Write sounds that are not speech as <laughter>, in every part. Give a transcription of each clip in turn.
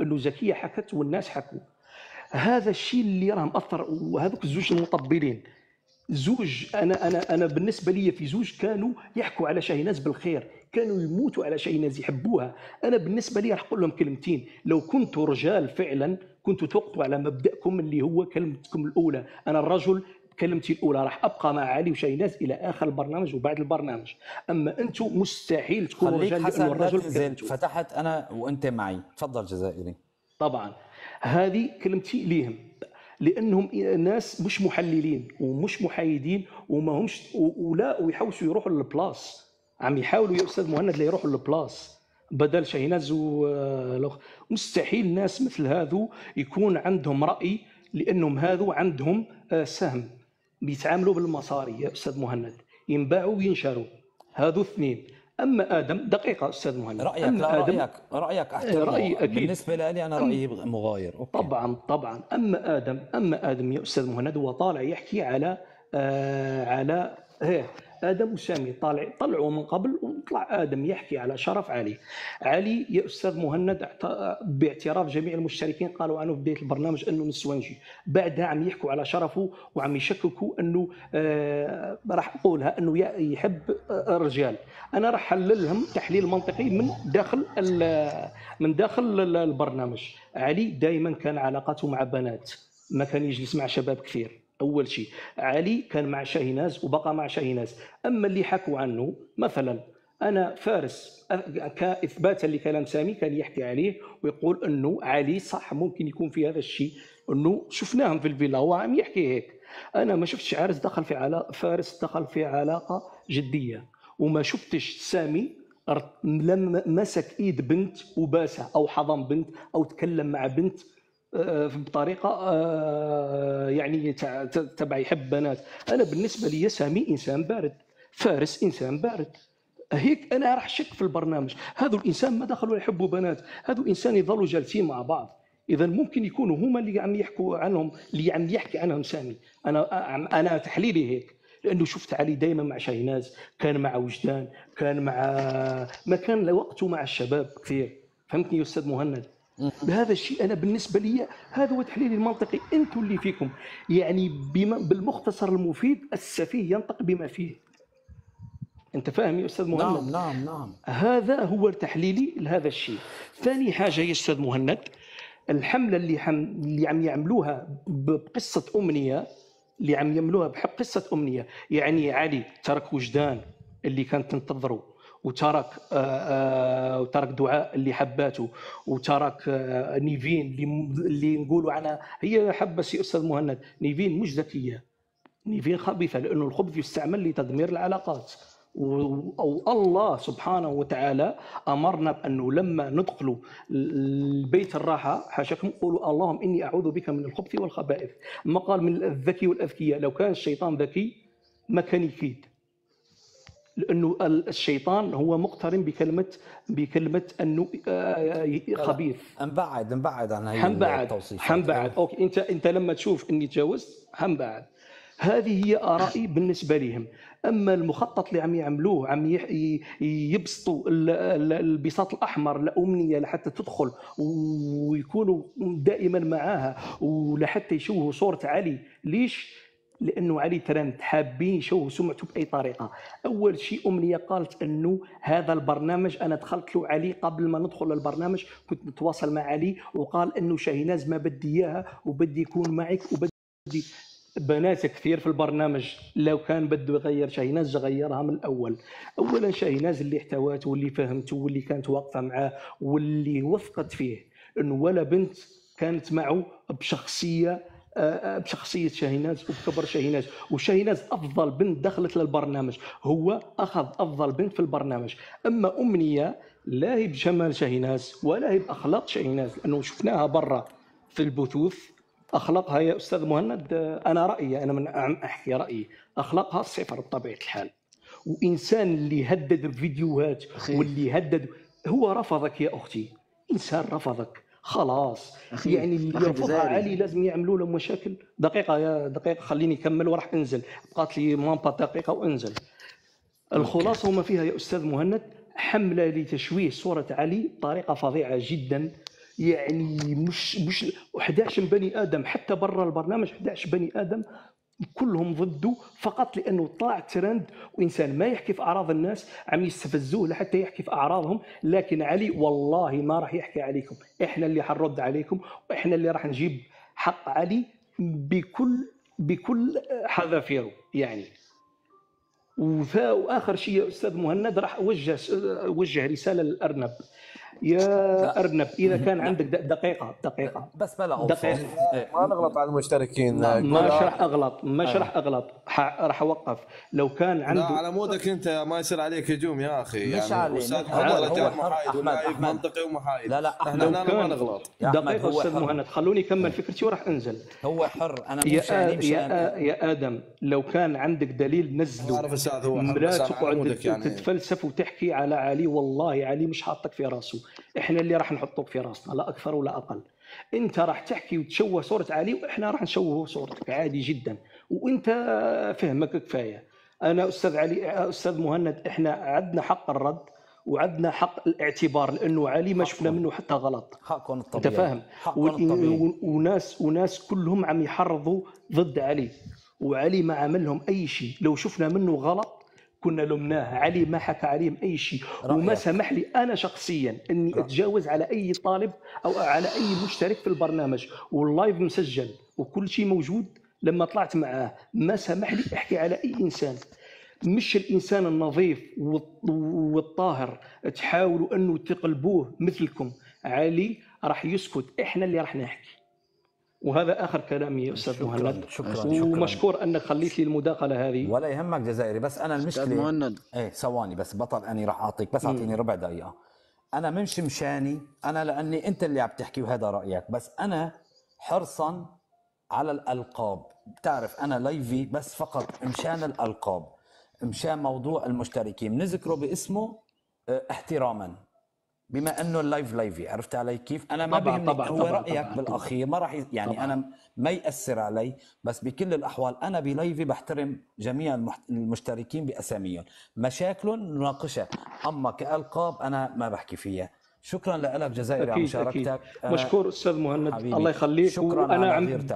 انه زكيه حكت والناس حكوا هذا الشيء اللي راه مأثر وهذوك الزوج المطبلين زوج انا انا انا بالنسبه لي في زوج كانوا يحكوا على ناس بالخير كانوا يموتوا على ناس يحبوها انا بالنسبه لي راح اقول لهم كلمتين لو كنتوا رجال فعلا كنتوا توقفوا على مبدأكم اللي هو كلمتكم الأولى أنا الرجل كلمتي الاولى راح ابقى مع علي ناس الى اخر البرنامج وبعد البرنامج اما انتم مستحيل تكونوا رجال لانه الرجل فتحت انا وانت معي تفضل جزائري طبعا هذه كلمتي ليهم لانهم ناس مش محللين ومش محايدين وما همش ولا ويحوسوا يروحوا للبلاص عم يحاولوا يا استاذ مهند يروحوا للبلاص بدل شيناز والاخ آه، مستحيل ناس مثل هذو يكون عندهم راي لانهم هذو عندهم آه، سهم بيتعاملوا بالمصاري يا استاذ مهند ينباعوا وينشروا هذو اثنين اما ادم دقيقه استاذ مهند رايك أما لا آدم رايك رايك احترمه آه، رأيي أكيد. بالنسبه لي انا رايي مغاير أوكي. طبعا طبعا اما ادم اما ادم يا استاذ مهند هو طالع يحكي على آه على هي إيه، ادم وسامي طالع طلعوا من قبل وطلع ادم يحكي على شرف علي علي يا استاذ مهند باعتراف جميع المشتركين قالوا عنه في بدايه البرنامج انه نسوانجي بعدها عم يحكوا على شرفه وعم يشككوا انه آه راح اقولها انه يحب آه، الرجال انا راح حللهم تحليل منطقي من داخل من داخل البرنامج علي دائما كان علاقته مع بنات ما كان يجلس مع شباب كثير اول شيء علي كان مع شاهيناز وبقى مع شاهيناز اما اللي حكوا عنه مثلا انا فارس كاثباتا لكلام سامي كان يحكي عليه ويقول انه علي صح ممكن يكون في هذا الشيء انه شفناهم في الفيلا هو عم يحكي هيك انا ما شفتش عارس دخل في علاقه فارس دخل في علاقه جديه وما شفتش سامي لما مسك ايد بنت وباسها او حضن بنت او تكلم مع بنت آه، بطريقه آه، يعني تبع يحب بنات انا بالنسبه لي سامي انسان بارد فارس انسان بارد هيك انا راح شك في البرنامج هذو الانسان ما دخلوا يحبوا بنات هذو الانسان يظلوا جالسين مع بعض اذا ممكن يكونوا هما اللي عم يحكوا عنهم اللي عم يحكي عنهم سامي انا انا تحليلي هيك لانه شفت علي دائما مع شاهيناز كان مع وجدان كان مع ما كان وقته مع الشباب كثير فهمتني يا استاذ مهند بهذا الشيء انا بالنسبه لي هذا هو تحليلي المنطقي انتم اللي فيكم يعني بما بالمختصر المفيد السفيه ينطق بما فيه انت فاهم يا استاذ مهند نعم نعم نعم هذا هو تحليلي لهذا الشيء ثاني حاجه يا استاذ مهند الحمله اللي حم... اللي عم يعملوها بقصه امنيه اللي عم يعملوها بحق قصه امنيه يعني علي ترك وجدان اللي كانت تنتظره وترك آه، آه، وترك دعاء اللي حباته وترك آه، نيفين اللي نقولوا عنها هي حبه سي استاذ مهند نيفين مش ذكيه نيفين خبيثه لانه الخبث يستعمل لتدمير العلاقات والله سبحانه وتعالى امرنا بانه لما ندخلوا البيت الراحه حاشاكم قولوا اللهم اني اعوذ بك من الخبث والخبائث ما قال من الذكي والاذكياء لو كان الشيطان ذكي ما كان يكيد لانه الشيطان هو مقترن بكلمه بكلمه انه آه، آه، خبيث نبعد نبعد عن هذه التوصيف حنبعد اوكي انت انت لما تشوف اني تجاوزت حنبعد هذه هي ارائي بالنسبه لهم اما المخطط اللي عم يعملوه عم يبسطوا البساط الاحمر لامنيه لحتى تدخل ويكونوا دائما معاها ولحتى يشوهوا صوره علي ليش لانه علي ترند حابين يشوهوا سمعته باي طريقه اول شيء امنيه قالت انه هذا البرنامج انا دخلت له علي قبل ما ندخل للبرنامج كنت نتواصل مع علي وقال انه شاهيناز ما بدي اياها وبدي يكون معك وبدي بنات كثير في البرنامج لو كان بده يغير شاهيناز غيرها من الاول اولا شاهيناز اللي احتواته واللي فهمته واللي كانت واقفه معاه واللي وثقت فيه انه ولا بنت كانت معه بشخصيه بشخصيه شاهيناز وبكبر شاهيناز وشاهيناز افضل بنت دخلت للبرنامج هو اخذ افضل بنت في البرنامج اما امنيه لا هي بجمال شاهيناز ولا هي باخلاق شاهيناز لانه شفناها برا في البثوث اخلاقها يا استاذ مهند انا رايي انا من احكي رايي اخلاقها صفر بطبيعه الحال وانسان اللي هدد الفيديوهات واللي هدد هو رفضك يا اختي انسان رفضك خلاص أخي يعني اللي يرفضها علي لازم يعملوا له مشاكل دقيقه يا دقيقه خليني اكمل وراح انزل بقات لي مامبا دقيقه وانزل الخلاصه وما فيها يا استاذ مهند حمله لتشويه صوره علي بطريقه فظيعه جدا يعني مش مش 11 بني ادم حتى برا البرنامج 11 بني ادم كلهم ضده فقط لانه طلع ترند وانسان ما يحكي في اعراض الناس عم يستفزوه لحتى يحكي في اعراضهم لكن علي والله ما راح يحكي عليكم احنا اللي حنرد عليكم واحنا اللي راح نجيب حق علي بكل بكل حذافيره يعني واخر شيء استاذ مهند راح اوجه اوجه رساله للارنب يا ارنب اذا كان عندك دقيقه دقيقه بس بلا دقيقه ما نغلط على المشتركين ما شرح اغلط ما أيوه. شرح اغلط راح اوقف لو كان عنده لا على مودك انت ما يصير عليك هجوم يا اخي يعني مش علي محايد ولاعب منطقي ومحايد لا لا احنا ما نغلط دقيقه استاذ مهند خلوني اكمل فكرتي وراح انزل هو حر انا مش يا يا, يا ادم لو كان عندك دليل نزله عارف استاذ هو مرات تقعد يعني. تتفلسف وتحكي على علي والله علي مش حاطك في راسه احنا اللي راح نحطوك في راسنا لا اكثر ولا اقل انت راح تحكي وتشوه صوره علي واحنا راح نشوه صورتك عادي جدا وانت فهمك كفايه انا استاذ علي استاذ مهند احنا عندنا حق الرد وعندنا حق الاعتبار لانه علي ما شفنا منه حتى غلط حقهم الطبيعي انت فاهم وناس وناس كلهم عم يحرضوا ضد علي وعلي ما عمل لهم اي شيء لو شفنا منه غلط كنا لمناه علي ما حكى عليهم اي شيء وما سمح لي انا شخصيا اني رأيك. اتجاوز على اي طالب او على اي مشترك في البرنامج واللايف مسجل وكل شيء موجود لما طلعت معاه ما سمح لي احكي على اي انسان مش الانسان النظيف والطاهر تحاولوا انه تقلبوه مثلكم علي راح يسكت احنا اللي راح نحكي وهذا اخر كلامي يا استاذ مهند شكرا شكرا ومشكور انك خليت لي المداخله هذه ولا يهمك جزائري بس انا المشكله استاذ مهند ايه ثواني بس بطل اني راح اعطيك بس اعطيني ربع دقيقه انا مش مشاني انا لاني انت اللي عم تحكي وهذا رايك بس انا حرصا على الالقاب بتعرف انا لايفي بس فقط مشان الالقاب مشان موضوع المشتركين بنذكره باسمه آه، احتراما بما انه اللايف لايفي عرفت علي كيف انا ما بهمني هو طبعًا رايك طبعًا بالاخير ما راح يعني طبعًا انا ما ياثر علي بس بكل الاحوال انا بلايفي بحترم جميع المحت... المشتركين باساميهم مشاكلهم نناقشها اما كالقاب انا ما بحكي فيها شكرا لك جزائري على مشاركتك آه، مشكور استاذ مهند حبيبي. الله يخليك شكرا وانا عم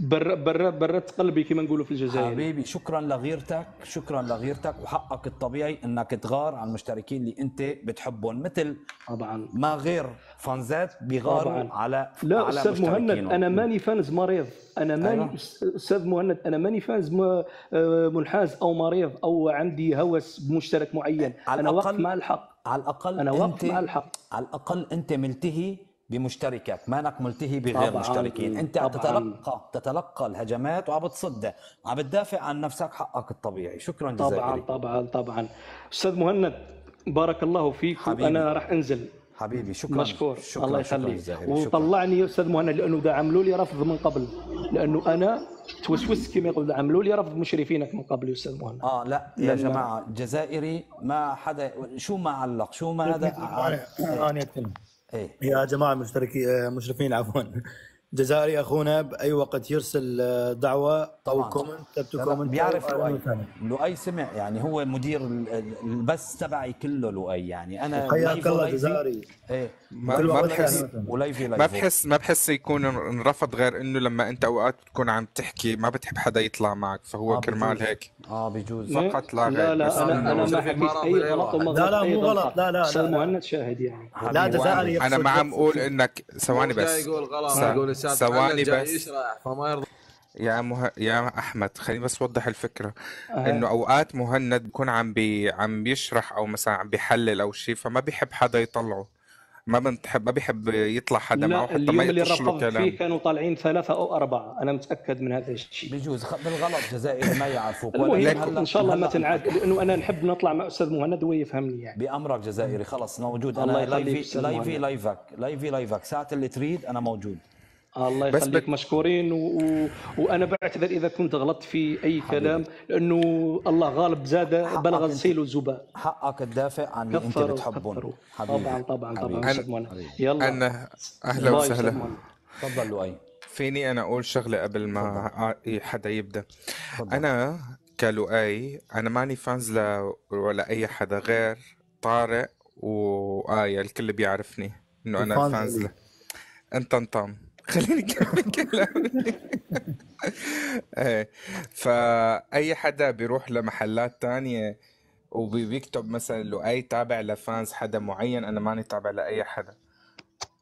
بر بر برت قلبي كما نقولوا في الجزائر حبيبي شكرا لغيرتك شكرا لغيرتك وحقك الطبيعي انك تغار على المشتركين اللي انت بتحبهم مثل طبعا ما غير فانزات بيغاروا طبعاً. على لا على استاذ مهند انا ماني فانز مريض انا ماني أيوة. استاذ مهند انا ماني فانز آه، منحاز او مريض او عندي هوس بمشترك معين على انا وقت مع الحق على الاقل انا وقت ما الحق على الاقل انت ملتهي بمشتركك مانك ملتهي بغير طبعاً مشتركين انت عم تتلقى تتلقى الهجمات وعم بتصدها عم بتدافع عن نفسك حقك الطبيعي شكرا جزيلا طبعا طبعا طبعا استاذ مهند بارك الله فيك حبيبي. انا راح انزل حبيبي شكرا مشكور شكرا الله يخليك وطلعني يا استاذ مهند لانه عملوا لي رفض من قبل لانه انا توسوس كما يقول عملوا لي رفض مشرفينك من قبل يسلموا مهند اه لا يا جماعه جزائري ما حدا شو ما علق شو ما هذا إيه. انا اتكلم إيه. يا جماعه مشتركي آه، مشرفين عفوا جزائري اخونا باي وقت يرسل آه، دعوه او كومنت كتبتوا كومنت بيعرف آه، لؤي لؤي سمع يعني هو مدير البث تبعي كله لؤي يعني انا حياك الله جزائري ايه ما, ما بحس ما بحس ما بحس يكون انرفض غير انه لما انت اوقات بتكون عم تحكي ما بتحب حدا يطلع معك فهو آه كرمال هيك اه بجوز فقط لا غير لا لا انا, أنا, ما اي غلط لا لا مو غلط لا لا مهند شاهد يعني لا جزائري انا ما عم اقول انك ثواني بس ثواني بس فما يرضى يا مه... يا احمد خليني بس اوضح الفكره آه. انه اوقات مهند بكون عم بي... عم بيشرح او مثلا عم بيحلل او شيء فما بيحب حدا يطلعه ما بنتحب ما بيحب يطلع حدا معه حتى ما يقطش له كلام فيه كانوا طالعين ثلاثه او اربعه انا متاكد من هذا الشيء بجوز بالغلط جزائر ما يعرفوك <laughs> المهم ان شاء الله ما تنعاد لانه انا نحب نطلع مع استاذ مهند يفهمني يعني بامرك جزائري خلص موجود انا لايفي لايفك لايفي لايفك ساعه اللي تريد انا موجود الله يخليك بس مشكورين و... و... وانا بعتذر اذا كنت غلطت في اي كلام لانه الله غالب زاد بلغ السيل الزباء حقك تدافع عن اللي انت بتحبهم طبعا طبعا طبعا يلا انا اهلا وسهلا تفضل لؤي فيني انا اقول شغله قبل ما حدا يبدا طبعاً. انا كلؤي انا ماني فانز ل... ولا اي حدا غير طارق وآية الكل بيعرفني انه انا فانز ل... انت انطم خليني اكمل كلامي <laughs> إيه، فاي حدا بيروح لمحلات تانية وبيكتب مثلا لو اي تابع لفانز حدا معين انا ماني تابع لاي حدا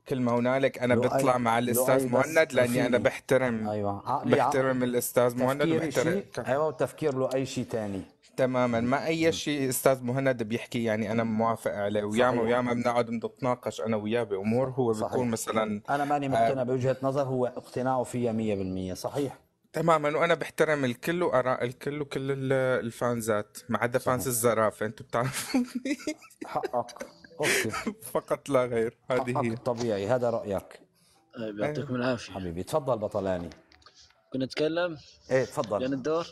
كل ما هنالك انا بطلع مع الاستاذ مهند لاني انا بحترم ايوه آه، بحترم الاستاذ مهند وبحترم ايوه وتفكير له اي شيء ثاني تماما ما اي شيء استاذ مهند بيحكي يعني انا موافق عليه وياما وياما بنقعد بنتناقش انا وياه بامور هو بيكون مثلا انا ماني آه، مقتنع بوجهه نظر هو اقتناعه فيها 100% صحيح تماما وانا بحترم الكل واراء الكل وكل الفانزات ما عدا فانز الزرافه انتم بتعرفوني حقك اوكي <laughs> فقط لا غير هذه هي طبيعي هذا رايك طيب، يعطيكم آه. العافيه حبيبي تفضل بطلاني كنا نتكلم ايه تفضل يعني الدور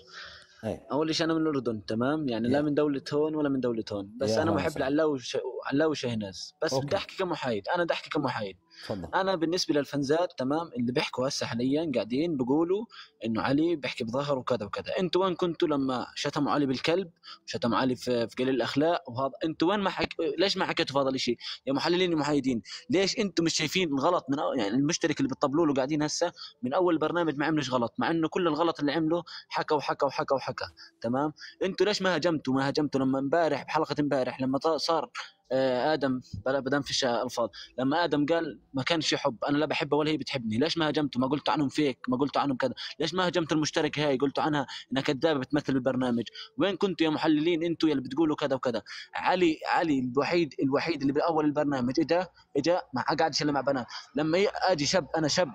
أي. اول شيء انا من الاردن تمام يعني yeah. لا من دوله هون ولا من دوله هون بس yeah, انا محب لعلاوي وش... علاوي شهناز بس okay. بدي احكي كمحايد انا بدي احكي كمحايد تفضل انا بالنسبه للفنزات تمام اللي بيحكوا هسه حاليا قاعدين بيقولوا انه علي بيحكي بظهر وكذا وكذا انتوا وين كنتوا لما شتموا علي بالكلب شتموا علي في, في قليل الاخلاق وهذا انتوا وين ما حك... ليش ما حكيتوا في هذا الشيء يا محللين ومحايدين ليش انتم مش شايفين غلط من أو... يعني المشترك اللي بتطبلوا له قاعدين هسه من اول برنامج ما عملش غلط مع انه كل الغلط اللي عمله حكى وحكى وحكى وحكى تمام انتوا ليش ما هجمتوا ما هجمتوا لما امبارح بحلقه امبارح لما صار آه، ادم بلا بدا فيش الفاظ لما ادم قال ما كانش حب انا لا بحبها ولا هي بتحبني ليش ما هاجمته ما قلت عنهم فيك ما قلت عنهم كذا ليش ما هجمت المشتركه هاي قلت عنها انها كذابه بتمثل البرنامج وين كنتوا يا محللين انتوا يلي بتقولوا كذا وكذا علي علي الوحيد الوحيد اللي باول البرنامج اجا اجا ما قعدش الا مع بنات لما اجي شاب انا شاب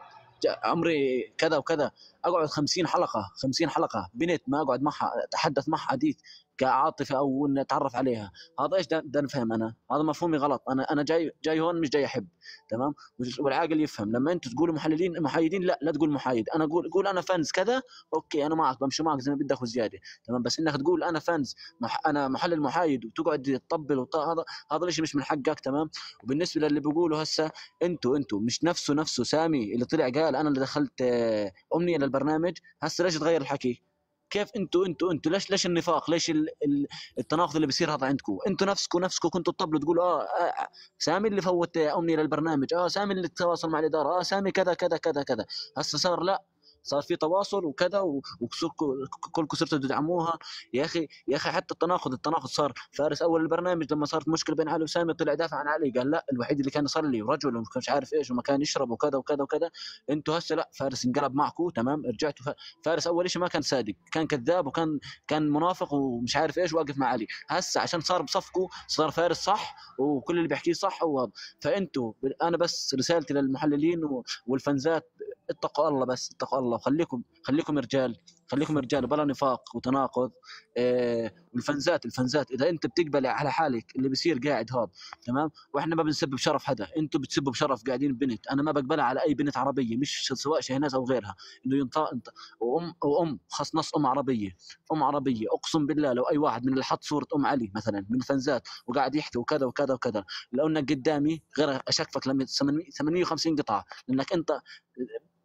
عمري كذا وكذا اقعد 50 حلقه 50 حلقه بنت ما اقعد معها اتحدث معها حديث كعاطفه او أن اتعرف عليها هذا ايش ده نفهم انا هذا مفهومي غلط انا انا جاي جاي هون مش جاي احب تمام والعاقل يفهم لما انتم تقولوا محللين محايدين لا لا تقول محايد انا اقول قول انا فانز كذا اوكي انا معك بمشي معك زي ما بدك وزياده تمام بس انك تقول انا فانز مح... انا محلل محايد وتقعد تطبل وط... هذا هذا الشيء مش من حقك تمام وبالنسبه للي بيقولوا هسه انتوا انتوا مش نفسه نفسه سامي اللي طلع قال انا اللي دخلت آه، امنيه للبرنامج هسه ليش تغير الحكي كيف انتوا انتوا انتوا ليش ليش النفاق ليش التناقض اللي بيصير هذا عندكم انتوا نفسكم نفسكم كنتوا تطبلوا تقولوا اه, آه, آه، سامي اللي فوت امنيه للبرنامج اه سامي اللي تواصل مع الاداره اه سامي كذا كذا كذا كذا هسه صار لا صار في تواصل وكذا وكلكم صرتوا تدعموها يا اخي يا اخي حتى التناقض التناقض صار فارس اول البرنامج لما صارت مشكله بين علي وسامي طلع دافع عن علي قال لا الوحيد اللي كان يصلي ورجل ومش عارف ايش وما كان يشرب وكذا وكذا وكذا انتوا هسه لا فارس انقلب معكم تمام رجعتوا فارس اول شيء ما كان صادق كان كذاب وكان كان منافق ومش عارف ايش واقف مع علي هسه عشان صار بصفكم صار فارس صح وكل اللي بيحكيه صح وهذا فانتوا انا بس رسالتي للمحللين والفنزات اتقوا الله بس اتقوا الله الله وخليكم خليكم رجال خليكم رجال بلا نفاق وتناقض آه والفنزات الفنزات اذا انت بتقبل على حالك اللي بيصير قاعد هذا تمام واحنا ما بنسب بشرف حدا انتم بتسبوا بشرف قاعدين بنت انا ما بقبلها على اي بنت عربيه مش سواء شهناز او غيرها انه ينط انت وام وام خص نص ام عربيه ام عربيه اقسم بالله لو اي واحد من اللي حط صوره ام علي مثلا من الفنزات وقاعد يحكي وكذا وكذا وكذا لو انك قدامي غير اشكفك لما 850 قطعه لانك انت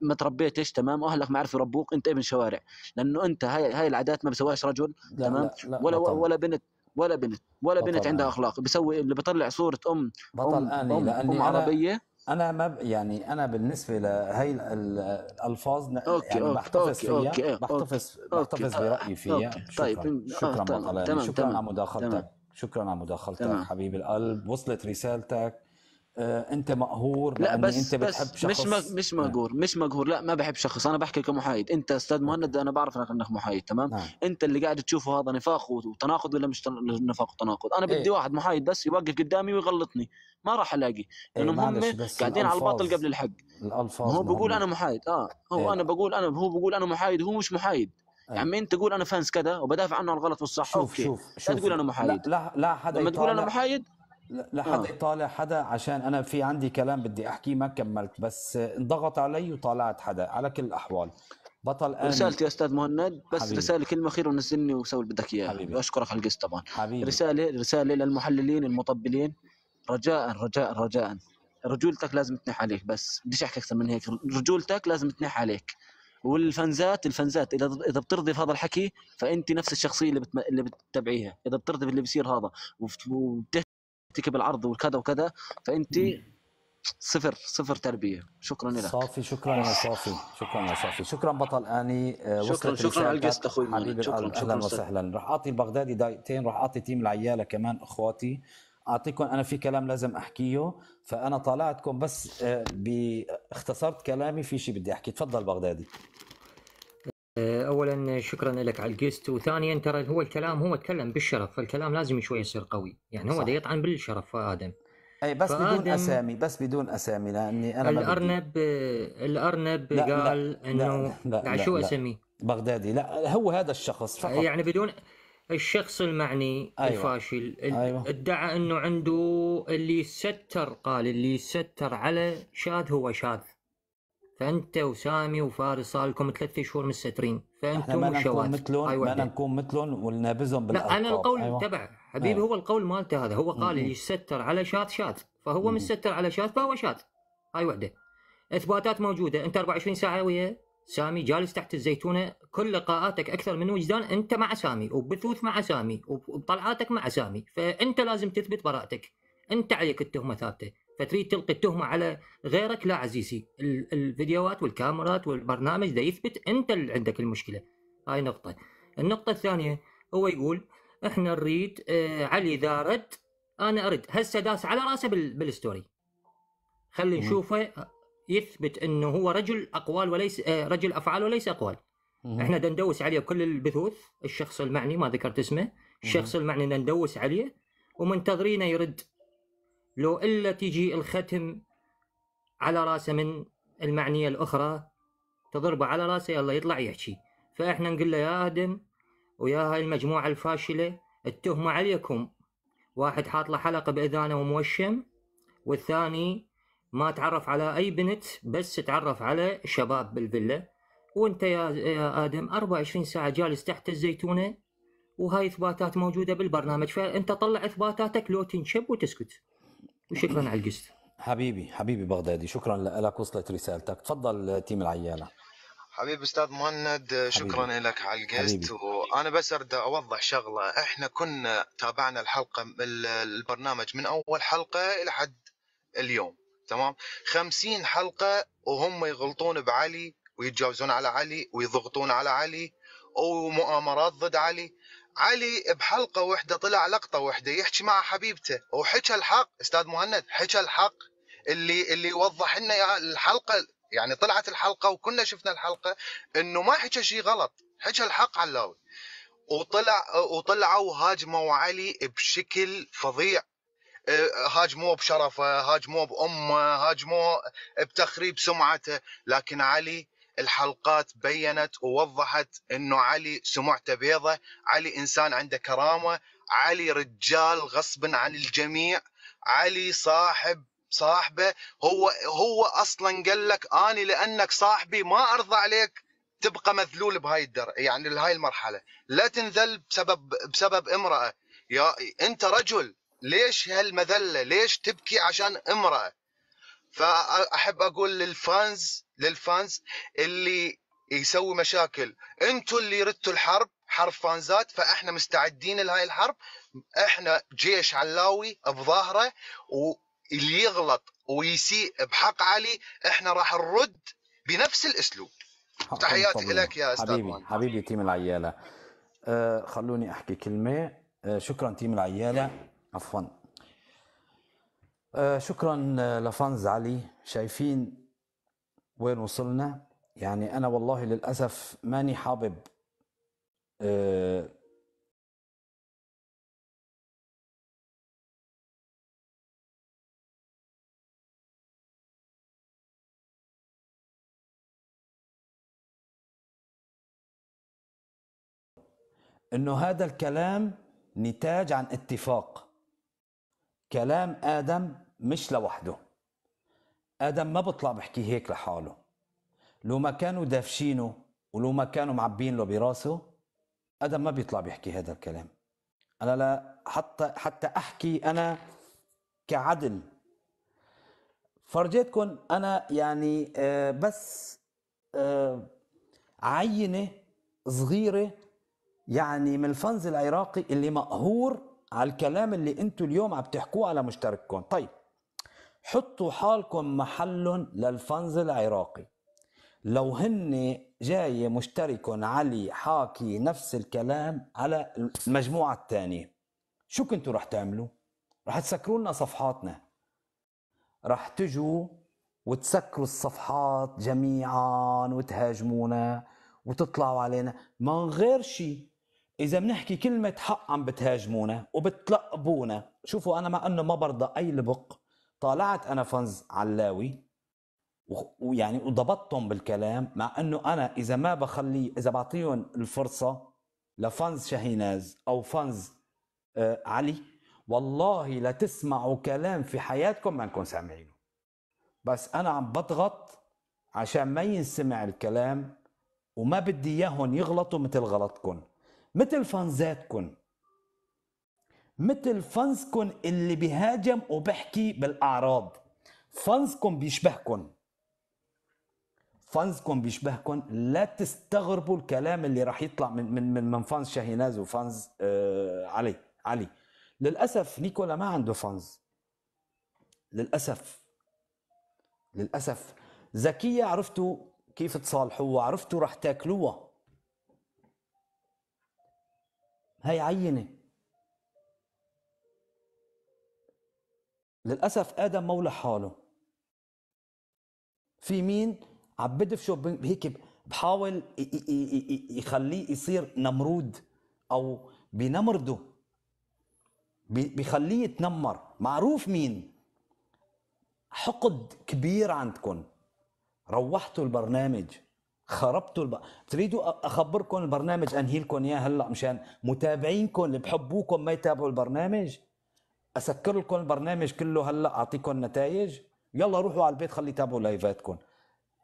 ما تربيتش تمام واهلك ما عرفوا يربوك انت ابن شوارع لانه انت هاي هاي العادات ما بسواش رجل لا تمام لا لا ولا بطل. ولا بنت ولا بنت ولا بنت عندها اخلاق بسوي اللي بطلع صوره ام بطل ام, أني أم, لأني أم عربيه انا ما ب... يعني انا بالنسبه لهي الالفاظ يعني أوكي بحتفظ فيها أوكي بحتفظ أوكي بحتفظ برايي فيها أوكي شكرا طيب شكرا شكرا على مداخلتك شكرا على مداخلتك حبيب القلب وصلت رسالتك آه، انت مقهور لا بس انت بس بتحب شخص مش مغ... مش مقهور نعم. مش مقهور لا ما بحب شخص انا بحكي كمحايد انت استاذ نعم. مهند انا بعرف انك محايد تمام نعم. انت اللي قاعد تشوفه هذا نفاق وتناقض ولا مش نفاق وتناقض انا بدي إيه؟ واحد محايد بس يوقف قدامي ويغلطني ما راح الاقي لانهم إيه هم قاعدين على الباطل قبل الحق الالفاظ هو بقول انا محايد اه هو إيه؟ انا بقول انا هو بقول انا محايد هو مش محايد يا إيه. عمي يعني انت تقول انا فانس كذا وبدافع عنه الغلط والصح شوف أوكي. شوف شوف لا تقول انا محايد لا لا, لا حدا لما تقول انا محايد لا حدا آه. طالع حدا عشان انا في عندي كلام بدي احكيه ما كملت بس انضغط علي وطالعت حدا على كل الاحوال بطل انا رسالتي يا استاذ مهند بس حبيبي. رساله كلمه اخيره ونزلني وسوي اللي بدك اياه واشكرك على القصه طبعا حبيبي. رساله رساله للمحللين المطبلين رجاء رجاء رجاء رجولتك لازم تنح عليك بس بديش احكي اكثر من هيك رجولتك لازم تنح عليك والفنزات الفنزات اذا اذا بترضي في هذا الحكي فانت نفس الشخصيه اللي بتم... اللي بتتبعيها اذا بترضي باللي بيصير هذا وبتحكي تيجي بالعرض وكذا وكذا فانت صفر صفر تربيه شكرا لك صافي شكرا يا صافي شكرا يا صافي شكرا بطل اني آه، شكرا شكرا على القصه اخوي حبيبي شكرا شكرا اهلا وسهلا رح اعطي البغدادي دقيقتين رح اعطي تيم العياله كمان اخواتي اعطيكم انا في كلام لازم احكيه فانا طالعتكم بس آه، باختصرت كلامي في شيء بدي احكي تفضل بغدادي آه، اولا شكرا لك على الجست وثانيا ترى هو الكلام هو تكلم بالشرف فالكلام لازم شويه يصير قوي يعني هو يطعن بالشرف ادم اي بس بدون اسامي بس بدون اسامي لاني انا الارنب الارنب لا قال لا انه لا شو اسمي بغدادي لا هو هذا الشخص فقط يعني بدون الشخص المعني أيوة. الفاشل أيوة. ادعى انه عنده اللي يستر قال اللي يستر على شاذ هو شاذ فانت وسامي وفارس صار لكم ثلاث شهور مستترين فانتم والشواذ مثلهم أيوة ما نكون مثلهم ونابزهم بالألقاب لا انا القول أيوة. تبع حبيبي أيوة. هو القول مالته هذا هو قال اللي يستر على شات شات فهو مستتر على شات فهو شات هاي وحده اثباتات موجوده انت 24 ساعه ويا سامي جالس تحت الزيتونه كل لقاءاتك اكثر من وجدان انت مع سامي وبثوث مع سامي وبطلعاتك مع سامي فانت لازم تثبت براءتك انت عليك التهمه ثابته فتريد تلقي التهمه على غيرك لا عزيزي الفيديوهات والكاميرات والبرنامج ده يثبت انت اللي عندك المشكله هاي نقطه النقطه الثانيه هو يقول احنا نريد آه علي اذا رد انا ارد هسه داس على راسه بال... بالستوري خلي نشوفه آه، يثبت انه هو رجل اقوال وليس آه رجل افعال وليس اقوال مم. احنا ندوس عليه كل البثوث الشخص المعني ما ذكرت اسمه الشخص مم. المعني ندوس عليه ومنتظرينه يرد لو إلا تجي الختم على راسه من المعنية الأخرى تضربه على راسه يلا يطلع يحكي فإحنا نقول له يا آدم ويا هاي المجموعة الفاشلة التهمة عليكم واحد حاط له حلقة بإذانه وموشم والثاني ما تعرف على أي بنت بس تعرف على شباب بالفيلا وانت يا, يا آدم 24 ساعة جالس تحت الزيتونة وهاي إثباتات موجودة بالبرنامج فأنت طلع إثباتاتك لو تنشب وتسكت وشكرا على الجست حبيبي حبيبي بغدادي شكرا لك وصلت رسالتك تفضل تيم العياله حبيبي استاذ مهند شكرا حبيبي. لك على الجست وانا بس ارد اوضح شغله احنا كنا تابعنا الحلقه البرنامج من اول حلقه الى حد اليوم تمام خمسين حلقه وهم يغلطون بعلي ويتجاوزون على علي ويضغطون على علي ومؤامرات ضد علي علي بحلقه وحده طلع لقطه وحده يحكي مع حبيبته وحكى الحق استاذ مهند حكى الحق اللي اللي وضح لنا الحلقه يعني طلعت الحلقه وكنا شفنا الحلقه انه ما حكى شيء غلط حكى الحق علاوي وطلع وطلعوا هاجموا علي بشكل فظيع آه، هاجموه بشرفه هاجموه بامه هاجموه بتخريب سمعته لكن علي الحلقات بينت ووضحت انه علي سمعته بيضة علي انسان عنده كرامة علي رجال غصب عن الجميع علي صاحب صاحبه هو هو اصلا قال لك اني لانك صاحبي ما ارضى عليك تبقى مذلول بهاي الدر يعني لهاي المرحله لا تنذل بسبب بسبب امراه يا انت رجل ليش هالمذله ليش تبكي عشان امراه فاحب اقول للفانز للفانز اللي يسوي مشاكل انتم اللي ردتوا الحرب حرب فانزات فاحنا مستعدين لهاي الحرب احنا جيش علاوي بظاهره واللي يغلط ويسيء بحق علي احنا راح نرد بنفس الاسلوب تحياتي لك يا استاذ حبيبي مان. حبيبي تيم العياله أه خلوني احكي كلمه أه شكرا تيم العياله عفوا آه، شكرا آه، لفانز علي شايفين وين وصلنا يعني انا والله للاسف ماني حابب آه، انه هذا الكلام نتاج عن اتفاق كلام آدم مش لوحده آدم ما بطلع بحكي هيك لحاله لو ما كانوا دافشينه ولو ما كانوا معبين له براسه آدم ما بيطلع بيحكي هذا الكلام أنا لا حتى حتى أحكي أنا كعدل فرجيتكم أنا يعني آه، بس آه، عينة صغيرة يعني من الفنز العراقي اللي مقهور على الكلام اللي انتوا اليوم عم تحكوه على مشترككم طيب حطوا حالكم محل للفنز العراقي لو هن جاي مشترك علي حاكي نفس الكلام على المجموعة الثانية شو كنتوا رح تعملوا؟ رح تسكروا لنا صفحاتنا رح تجوا وتسكروا الصفحات جميعا وتهاجمونا وتطلعوا علينا من غير شيء اذا بنحكي كلمه حق عم بتهاجمونا وبتلقبونا شوفوا انا مع انه ما برضى اي لبق طالعت انا فنز علاوي ويعني وضبطتهم بالكلام مع انه انا اذا ما بخلي اذا بعطيهم الفرصه لفنز شاهيناز او فنز آه علي والله لا تسمعوا كلام في حياتكم ما نكون سامعينه بس انا عم بضغط عشان ما ينسمع الكلام وما بدي اياهم يغلطوا مثل غلطكم مثل فانزاتكم مثل فانزكم اللي بيهاجم وبحكي بالاعراض فانزكم بيشبهكم فانزكم بيشبهكم لا تستغربوا الكلام اللي راح يطلع من من من, من فانز شاهيناز وفانز آه علي علي للاسف نيكولا ما عنده فانز للاسف للاسف زكية عرفتوا كيف تصالحوها عرفتوا راح تاكلوها هاي عينة للأسف آدم مولى حاله في مين عم بدفشه هيك بحاول يخليه يصير نمرود أو بنمرده بخليه يتنمر معروف مين حقد كبير عندكم روحتوا البرنامج خربتوا الب... تريدوا اخبركم البرنامج انهي لكم اياه هلا مشان متابعينكم اللي بحبوكم ما يتابعوا البرنامج اسكر لكم البرنامج كله هلا اعطيكم نتائج يلا روحوا على البيت خلي تابعوا لايفاتكم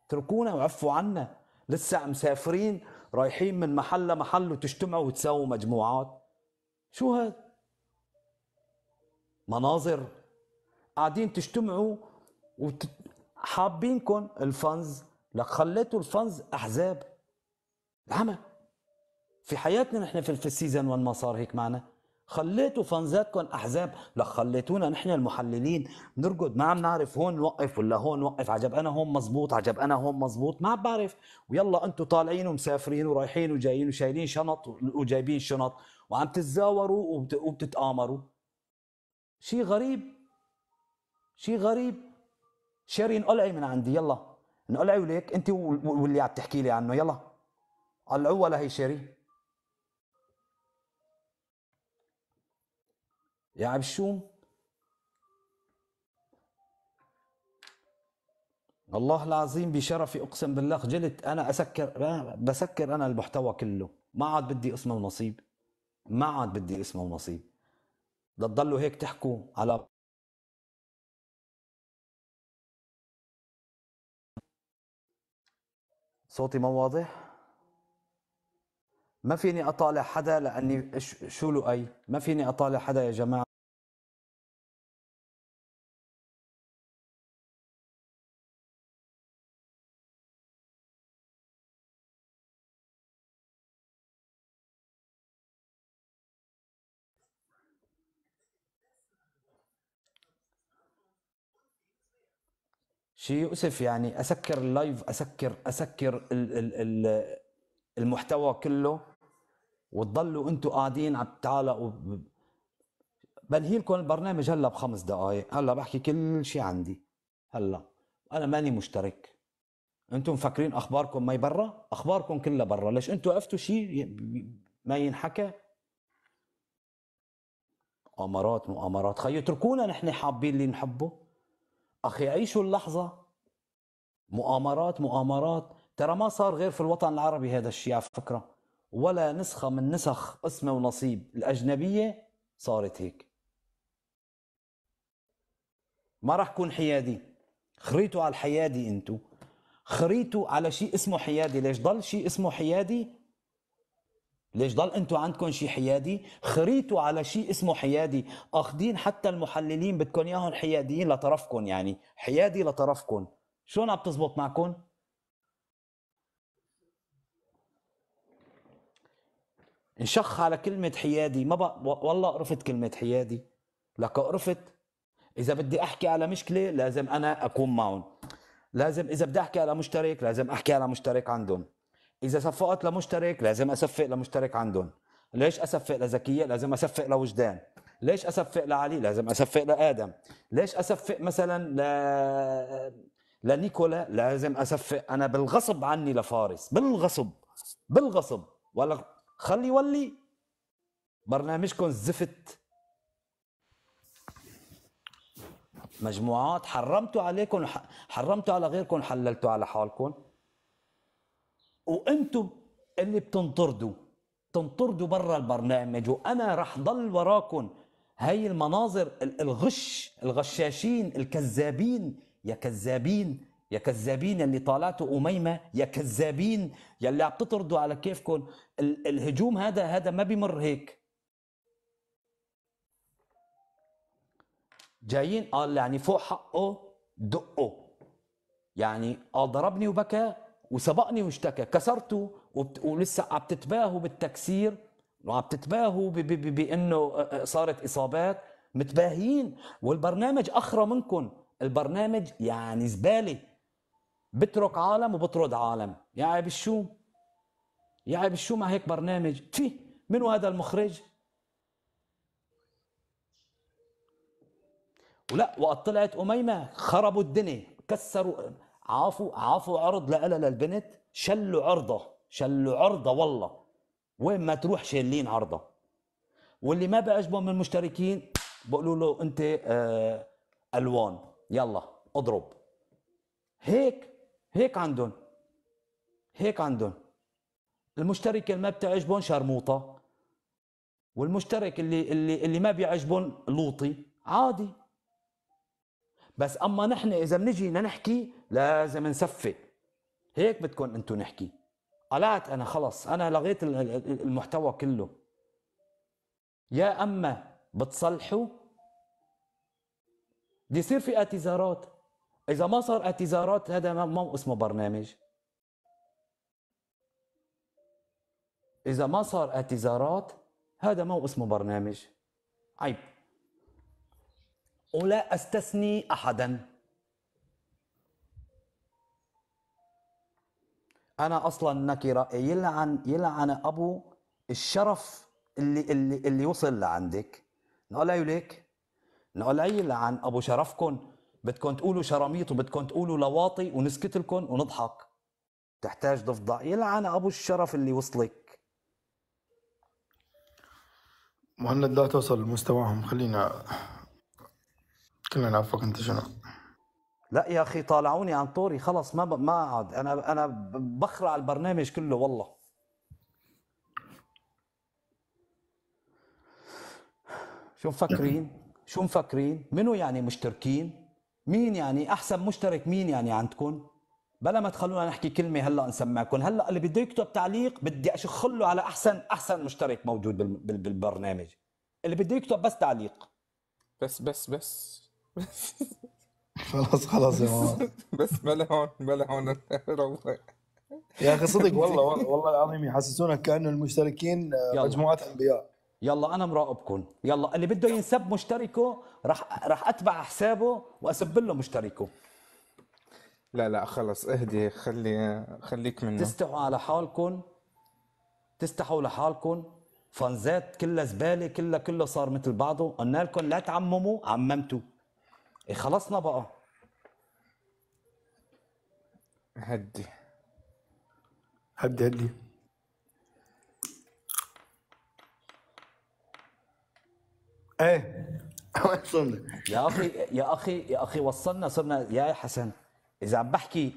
اتركونا وعفوا عنا لسه مسافرين رايحين من محل لمحل وتجتمعوا وتساووا مجموعات شو هاد مناظر قاعدين تجتمعوا وحابينكم الفانز خليتوا الفانز احزاب العمى في حياتنا نحن في السيزون وان ما صار هيك معنا خليتوا فانزاتكم احزاب لك خليتونا نحن المحللين نرقد ما عم نعرف هون نوقف ولا هون نوقف عجب انا هون مزبوط عجب انا هون مزبوط ما عم بعرف ويلا انتم طالعين ومسافرين ورايحين وجايين وشايلين شنط وجايبين شنط وعم تتزاوروا وبتتآمروا شيء غريب شيء غريب شيرين قلعي من عندي يلا نقلعه أيوة ليك انت واللي عم تحكي لي عنه يلا قلعوا أيوة، ولا هي شيري يا عبشوم والله العظيم بشرفي اقسم بالله خجلت انا اسكر بسكر انا المحتوى كله ما عاد بدي اسمه ونصيب ما عاد بدي اسمه ونصيب لتضلوا هيك تحكوا على صوتي مو واضح ما فيني اطالع حدا لاني شو لؤي ما فيني اطالع حدا يا جماعه شيء يؤسف يعني اسكر اللايف اسكر اسكر ال ال ال المحتوى كله وتضلوا انتم قاعدين عم تعلقوا بنهي لكم البرنامج هلا بخمس دقائق هلا بحكي كل شيء عندي هلا انا ماني مشترك انتم مفكرين اخباركم ما برا اخباركم كلها برا ليش انتم وقفتوا شيء ما ينحكى مؤامرات مؤامرات خي اتركونا نحن حابين اللي نحبه اخي عيشوا اللحظه مؤامرات مؤامرات ترى ما صار غير في الوطن العربي هذا الشيء على فكره ولا نسخه من نسخ اسمه ونصيب الاجنبيه صارت هيك ما راح كون حيادي خريتوا على الحيادي انتو خريتوا على شيء اسمه حيادي ليش ضل شيء اسمه حيادي ليش ضل انتم عندكم شيء حيادي خريتوا على شيء اسمه حيادي اخذين حتى المحللين بدكم اياهم حياديين لطرفكم يعني حيادي لطرفكم شلون عم تزبط معكم انشخ على كلمة حيادي ما بق... والله قرفت كلمة حيادي لك قرفت إذا بدي أحكي على مشكلة لازم أنا أكون معهم لازم إذا بدي أحكي على مشترك لازم أحكي على مشترك عندهم اذا صفقت لمشترك لازم اصفق لمشترك عندهم ليش اصفق لزكيه لازم اصفق لوجدان ليش اصفق لعلي لازم اصفق لادم ليش اصفق مثلا ل لنيكولا لازم اصفق انا بالغصب عني لفارس بالغصب بالغصب ولا خلي ولي برنامجكم زفت مجموعات حرمتوا عليكم حرمتوا على غيركم حللتوا على حالكم وانتم اللي بتنطردوا تنطردوا برا البرنامج وانا راح ضل وراكم هاي المناظر الغش الغشاشين الكذابين يا كذابين يا كذابين اللي طالعتوا أميمة يا كذابين يا اللي عم تطردوا على كيفكم الهجوم هذا هذا ما بيمر هيك جايين قال يعني فوق حقه دقه يعني اه ضربني وبكى وسبقني واشتكى كسرته وبت... ولسه عم تتباهوا بالتكسير وعم تتباهوا ب... ب... بانه آه، آه، صارت اصابات متباهيين والبرنامج اخرى منكم البرنامج يعني زباله بترك عالم وبطرد عالم يا عيب الشو يا عيب الشو مع هيك برنامج تي منو هذا المخرج ولا وقت طلعت اميمه خربوا الدنيا كسروا عافوا عافوا عرض لا للبنت شلوا عرضه شلوا عرضه والله وين ما تروح شايلين عرضه واللي ما بيعجبهم من المشتركين بقولوا له انت آه الوان يلا اضرب هيك هيك عندهم هيك عندهم المشترك اللي ما بتعجبهم شرموطه والمشترك اللي اللي اللي ما بيعجبهم لوطي عادي بس اما نحن اذا بنجي نحكي لازم نسفي هيك بدكم انتم نحكي قلعت انا خلص انا لغيت المحتوى كله يا اما بتصلحوا بده يصير في اعتذارات اذا ما صار اعتذارات هذا ما اسمه برنامج اذا ما صار اعتذارات هذا ما اسمه برنامج عيب ولا استثني احدا انا اصلا نكره يلعن يلعن ابو الشرف اللي اللي اللي وصل لعندك نقول أيوة لك نقول أيوة يلعن ابو شرفكم بدكم تقولوا شراميط وبدكم تقولوا لواطي ونسكت لكم ونضحك تحتاج ضفدع يلعن ابو الشرف اللي وصلك مهند لا توصل لمستواهم خلينا كلنا نعرفك انت شنو لا يا اخي طالعوني عن طوري خلص ما ب... ما عاد انا انا بخرع البرنامج كله والله شو مفكرين؟ شو مفكرين؟ منو يعني مشتركين؟ مين يعني احسن مشترك مين يعني عندكم؟ بلا ما تخلونا نحكي كلمه هلا نسمعكم، هلا اللي بده يكتب تعليق بدي اشخ له على احسن احسن مشترك موجود بالبرنامج. اللي بده يكتب بس تعليق. بس بس بس خلاص خلاص يا ماما بس بلا هون بلا هون يا اخي صدق والله والله العظيم يحسسونك كانه المشتركين مجموعات انبياء يلا انا مراقبكم يلا اللي بده ينسب مشتركه راح راح اتبع حسابه واسب له مشتركه لا لا خلص اهدي خلي خليك منه تستحوا على حالكم تستحوا لحالكم فانزات كلها زباله كلها كله صار مثل بعضه قلنا لكم لا تعمموا عممتوا إيه خلصنا بقى هدي هدي هدي ايه وصلنا يا اخي يا اخي يا اخي وصلنا صرنا يا حسن اذا عم بحكي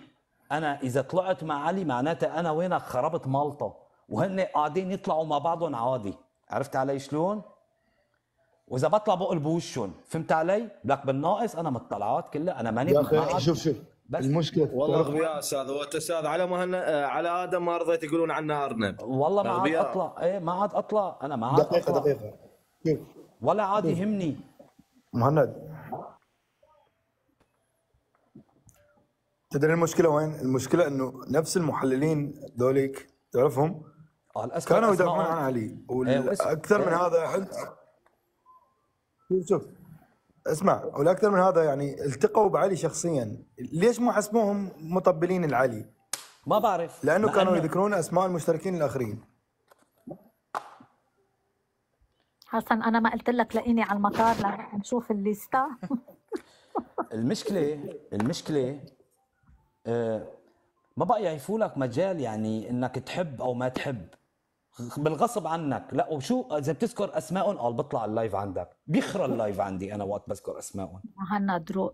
انا اذا طلعت مع علي معناتها انا وينك خربت مالطه وهن قاعدين يطلعوا مع بعضهم عادي عرفت علي شلون؟ واذا بطلع بقلب بوشهم فهمت علي؟ لك بالناقص انا من الطلعات كلها انا ماني يا اخي شوف شوف بس المشكله والله اغبياء استاذ استاذ على ما هن... على ادم ما رضيت يقولون عنه ارنب والله ما عاد اطلع ايه ما عاد اطلع انا ما عاد دقيقه أطلع. دقيقه كيف ولا عاد يهمني مهند تدري المشكله وين؟ المشكله انه نفس المحللين ذوليك تعرفهم آه، كانوا يدافعون عن علي واكثر إيه من إيه. هذا شوف شوف اسمع ولا اكثر من هذا يعني التقوا بعلي شخصيا ليش ما حسبوهم مطبلين العلي؟ ما بعرف لانه ما كانوا يذكرون اسماء المشتركين الاخرين حسن انا ما قلت لك لقيني على المطار لنروح نشوف الليستا <laughs> المشكله المشكله آه ما بقى يعيفوا مجال يعني انك تحب او ما تحب بالغصب عنك لا وشو اذا بتذكر اسمائهم قال بطلع اللايف عندك بيخرى اللايف عندي انا وقت بذكر اسمائهم مهند دروق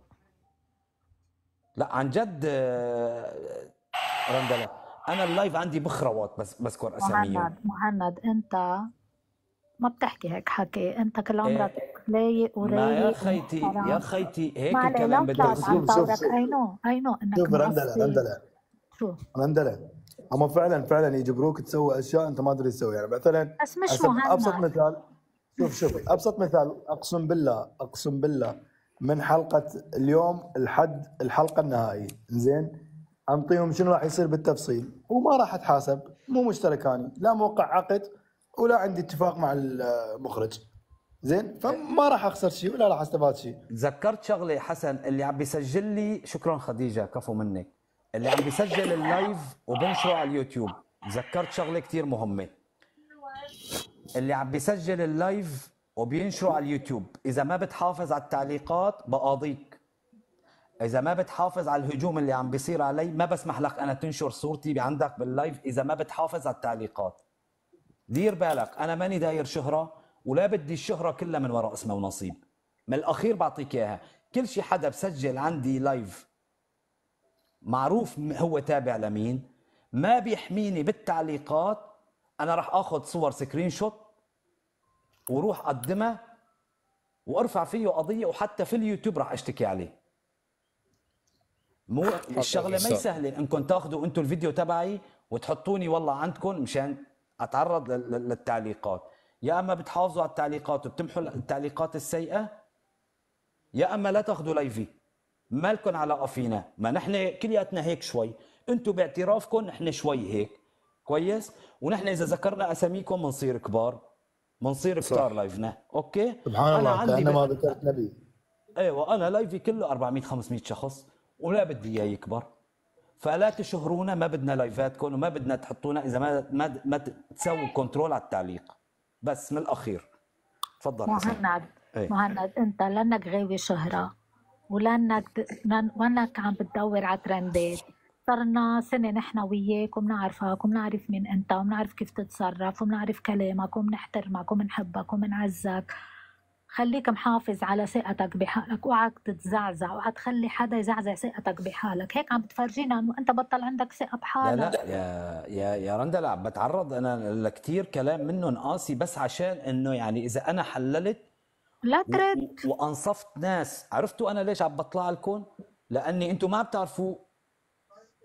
لا عن جد آه، رندلا انا اللايف عندي بخرى وقت بس بذكر اساميهم مهند مهند انت ما بتحكي هيك حكي انت كل إيه. عمرك إيه لايق ورايق يا خيتي يا خيتي هيك الكلام بدك شوف شوف اي نو اي نو انك شوف رندلا رندلا شو رندلا هم فعلا فعلا يجبروك تسوي اشياء انت ما تدري تسويها يعني مثلا بس مش مهم ابسط مثال شوف شوف ابسط مثال اقسم بالله اقسم بالله من حلقه اليوم لحد الحلقه النهائيه زين انطيهم شنو راح يصير بالتفصيل وما راح اتحاسب مو مشتركاني لا موقع عقد ولا عندي اتفاق مع المخرج زين فما راح اخسر شيء ولا راح استفاد شيء ذكرت شغله حسن اللي عم بيسجل لي شكرا خديجه كفو منك اللي عم بيسجل اللايف وبنشره على اليوتيوب ذكرت شغله كثير مهمه اللي عم بيسجل اللايف وبينشره على اليوتيوب اذا ما بتحافظ على التعليقات بقاضيك اذا ما بتحافظ على الهجوم اللي عم بيصير علي ما بسمح لك انا تنشر صورتي عندك باللايف اذا ما بتحافظ على التعليقات دير بالك انا ماني داير شهره ولا بدي الشهره كلها من وراء اسمه ونصيب من الاخير بعطيك اياها كل شيء حدا بسجل عندي لايف معروف هو تابع لمين ما بيحميني بالتعليقات انا راح اخذ صور سكرين شوت وروح اقدمها وارفع فيه قضيه وحتى في اليوتيوب راح اشتكي عليه مو الشغله ما سهله انكم تاخذوا انتم الفيديو تبعي وتحطوني والله عندكم مشان اتعرض للتعليقات يا اما بتحافظوا على التعليقات وبتمحوا التعليقات السيئه يا اما لا تاخذوا لايفي مالكم على قفينا ما نحن كلياتنا هيك شوي انتم باعترافكم نحن شوي هيك كويس ونحن اذا ذكرنا اساميكم بنصير كبار بنصير كتار لايفنا اوكي سبحان الله عندي ما ذكرت نبي ايوه انا لايفي كله 400 500 شخص ولا بدي اياه يكبر فلا تشهرونا ما بدنا لايفاتكم وما بدنا تحطونا اذا ما ما, ما تسووا كنترول على التعليق بس من الاخير تفضل مهند حسن. إيه. مهند انت لانك غاوي شهره ولانك وانك عم بتدور على ترندات صرنا سنة نحن وياك ومنعرفك ومنعرف مين أنت ومنعرف كيف تتصرف ومنعرف كلامك ومنحترمك ومنحبك ومنعزك خليك محافظ على ثقتك بحالك اوعك تتزعزع اوعى تخلي حدا يزعزع ثقتك بحالك هيك عم بتفرجينا انه انت بطل عندك ثقه بحالك لا لا يا يا يا رندا بتعرض انا لكثير كلام منهم قاسي بس عشان انه يعني اذا انا حللت لا ترد وانصفت ناس عرفتوا انا ليش عم بطلع لكم لاني انتم ما بتعرفوا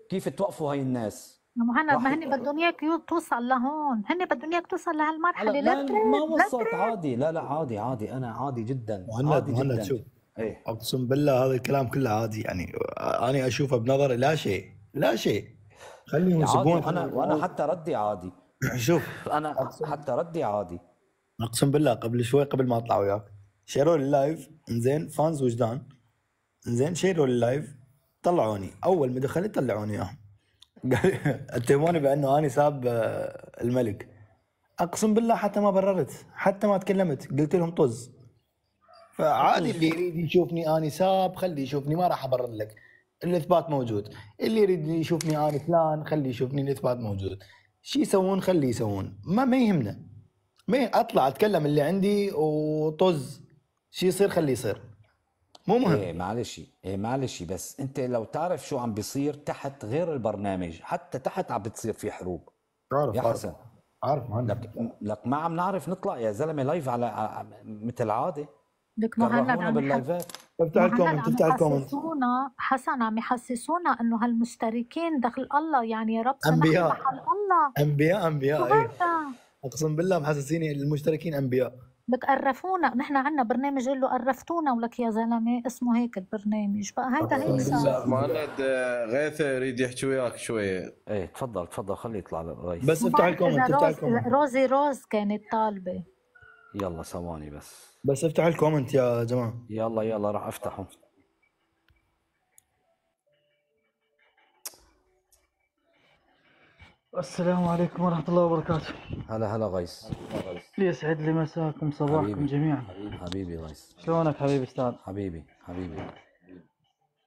كيف توقفوا هاي الناس مهند ما هن بدهم اياك توصل لهون هن بدهم اياك توصل لهالمرحله لا, لا ما وصلت عادي لا لا عادي عادي انا عادي جدا مهند عادي مهند جداً. شوف ايه اقسم بالله هذا الكلام كله عادي يعني انا اشوفه بنظري لا شيء لا شيء خليهم يسبون انا وانا حتى ردي عادي <coughs> <coughs> شوف انا حتى ردي عادي اقسم بالله قبل شوي قبل ما اطلع وياك شيروا لي اللايف انزين فانز وجدان انزين شيروا لي اللايف طلعوني اول ما دخلت طلعوني اياهم <laughs> اتهموني بانه انا ساب آه، الملك اقسم بالله حتى ما بررت حتى ما تكلمت قلت لهم طز فعادي اللي يريد يشوفني اني ساب خليه يشوفني ما راح ابرر لك الاثبات موجود اللي يريد يشوفني اني فلان خليه يشوفني الاثبات موجود شي يسوون خليه يسوون ما ما يهمنا ما اطلع اتكلم اللي عندي وطز شي يصير خليه يصير مو مهم إيه معلش إيه معلش بس انت لو تعرف شو عم بيصير تحت غير البرنامج حتى تحت عم بتصير في حروب عارف يا حسن عارف مهند لك, لك ما عم نعرف نطلع يا زلمه لايف على مثل عادي لك مهند عم باللايفات افتح الكومنت افتح الكومنت حسسونا حسن عم يحسسونا انه هالمشتركين دخل الله يعني يا رب انبياء محل الله انبياء انبياء ايه اقسم بالله محسسيني المشتركين انبياء بك قرفونا نحن عندنا برنامج له قرفتونا ولك يا زلمه اسمه هيك البرنامج بقى هيدا هيك صار مهند غاثه يريد يحكي وياك شويه ايه تفضل تفضل خليه يطلع الريس. بس افتح الكومنت افتح الكومنت روزي روز كانت طالبه يلا ثواني بس بس افتح الكومنت يا جماعه يلا يلا راح افتحه السلام عليكم ورحمة الله وبركاته هلا هلا غيث يسعد لي مساكم صباحكم حبيبي. جميعا حبيبي غيث شلونك حبيبي استاذ حبيبي حبيبي